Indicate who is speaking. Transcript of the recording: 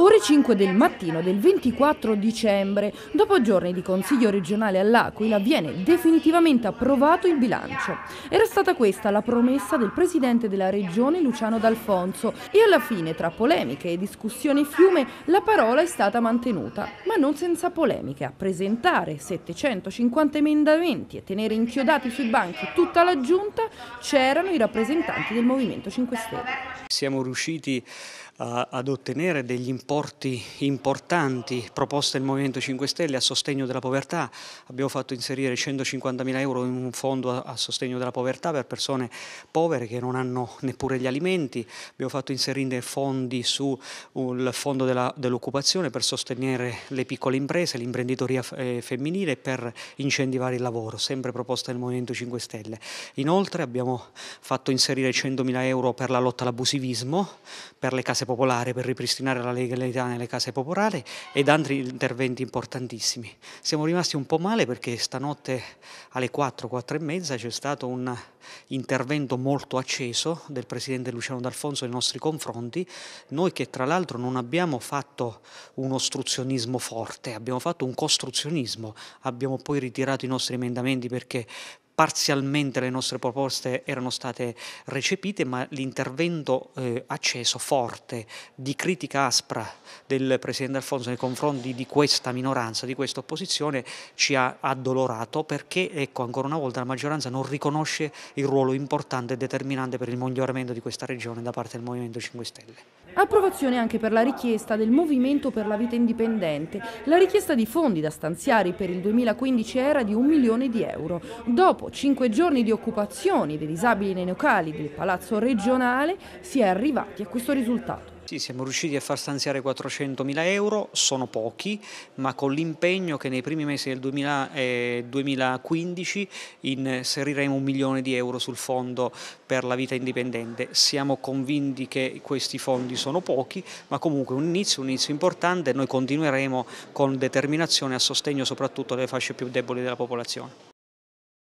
Speaker 1: Ore 5 del mattino del 24 dicembre, dopo giorni di Consiglio regionale all'Aquila, viene definitivamente approvato il bilancio. Era stata questa la promessa del presidente della regione Luciano D'Alfonso e alla fine, tra polemiche e discussioni fiume, la parola è stata mantenuta, ma non senza polemiche. A presentare 750 emendamenti e tenere inchiodati sui banchi tutta la giunta c'erano i rappresentanti del Movimento 5 Stelle.
Speaker 2: Siamo riusciti ad ottenere degli impegni apporti importanti proposte del Movimento 5 Stelle a sostegno della povertà, abbiamo fatto inserire 150.000 euro in un fondo a, sostegno della povertà per persone povere che non hanno neppure gli alimenti, abbiamo fatto inserire fondi sul uh, fondo dell'occupazione per sostenere le piccole imprese, l'imprenditoria eh, femminile e per incentivare il lavoro, sempre proposta del Movimento 5 Stelle. Inoltre abbiamo fatto inserire 100.000 euro per la lotta all'abusivismo, per le case popolari, per ripristinare la legalità ospitalità nelle case popolari ed altri interventi importantissimi. Siamo rimasti un po' male perché stanotte alle 4, 4 e mezza c'è stato un intervento molto acceso del Presidente Luciano D'Alfonso nei nostri confronti, noi che tra l'altro non abbiamo fatto un ostruzionismo forte, abbiamo fatto un costruzionismo, abbiamo poi ritirato i nostri emendamenti perché parzialmente le nostre proposte erano state recepite, ma l'intervento eh, acceso, forte, di critica aspra del Presidente Alfonso nei confronti di questa minoranza, di questa opposizione, ci ha addolorato perché, ecco, ancora una volta la maggioranza non riconosce il ruolo importante e determinante per il miglioramento di questa regione da parte del Movimento 5 Stelle.
Speaker 1: Approvazione anche per la richiesta del Movimento per la Vita Indipendente. La richiesta di fondi da stanziare per il 2015 era di un milione di euro. Dopo cinque giorni di occupazioni dei disabili nei locali del Palazzo regionale si è arrivati a questo risultato.
Speaker 2: Sì, siamo riusciti a far stanziare 400.000 euro, sono pochi, ma con l'impegno che nei primi mesi del 2000, eh, 2015 inseriremo un milione di euro sul fondo per la vita indipendente. Siamo convinti che questi fondi sono pochi, ma comunque un inizio, un inizio importante e noi continueremo con determinazione a sostegno soprattutto delle fasce più deboli della popolazione.